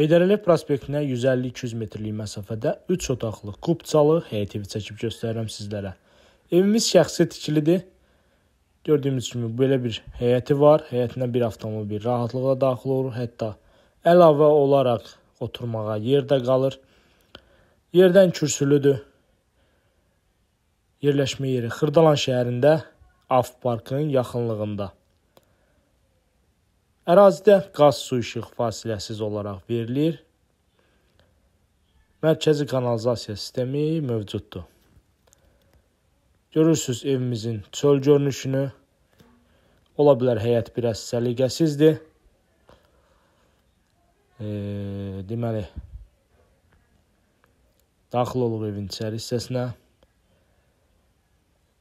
Heydərəliyev prospektinə 150-200 metrlik məsafədə 3 otaqlı kub zalı həyəti çəkib göstərirəm sizlərə. Evimiz şəxsi tikilidir. Gördüyünüz kimi belə bir həyəti var. Həyətinə bir avtomobil rahatlıqla daxil olur, hətta əlavə olaraq oturmağa yer də qalır. Yerdən kürsülüdür. Yerləşmə yeri Xırdalan şəhərində Af parkın yaxınlığında. Ərazidə qaz su işıq fasiləsiz olaraq verilir. Mərkəzi kanalizasiya sistemi mövcuddur. Görürsüz evimizin çöl görünüşünü. Ola bilər həyət biraz səliqəsizdir. E, deməli daxil olub evin içəri hissəsinə.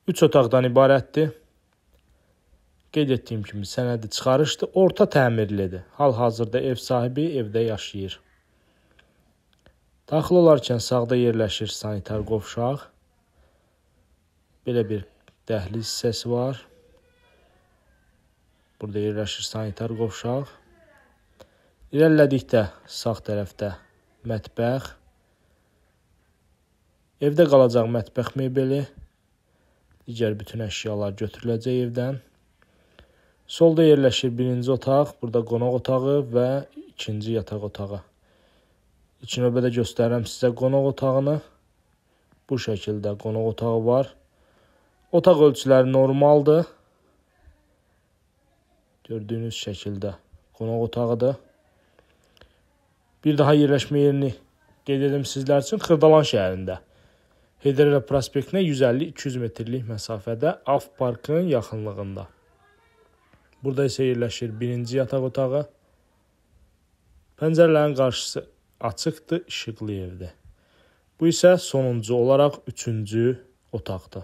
3 otaqdan ibarətdir. Qeyd etdiyim kimi sənədi çıxarışdır, orta təmirlidir. Hal-hazırda ev sahibi evdə yaşayır. Daxil olarkən sağda yerləşir sanitar qovşaq. Belə bir dəhliz hissəsi var. Burada yerləşir sanitar qovşaq. İrəlilədikdə sağ tərəfdə mətbəx. Evdə qalacaq mətbəx mebeli, digər bütün əşyalar götürüləcək evdən. Solda yerləşir birinci otaq, burada qonaq otağı və ikinci yataq otağı. İki növbədə göstərirəm sizə qonaq otağını. Bu şəkildə qonaq otağı var. Otaq ölçüləri normaldır. Gördüyünüz şəkildə qonaq otağıdır. Bir daha yerləşmə yerini qeyd edim sizlər üçün Xırdalan şəhərində. Heydər Əliyev prospektinə 150-200 metrlik məsafədə Af parkının yaxınlığında. Burada isə yerləşir birinci yataq otağı. Pəncərələrin qarşısı açıqdır, işıqlı evdir. Bu isə sonuncu olaraq 3-cü otaqdır.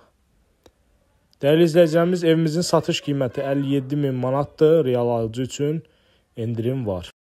Dəyərli izləyicilərimiz, evimizin satış qiyməti 57 min manatdır. Real alıcı üçün endirim var.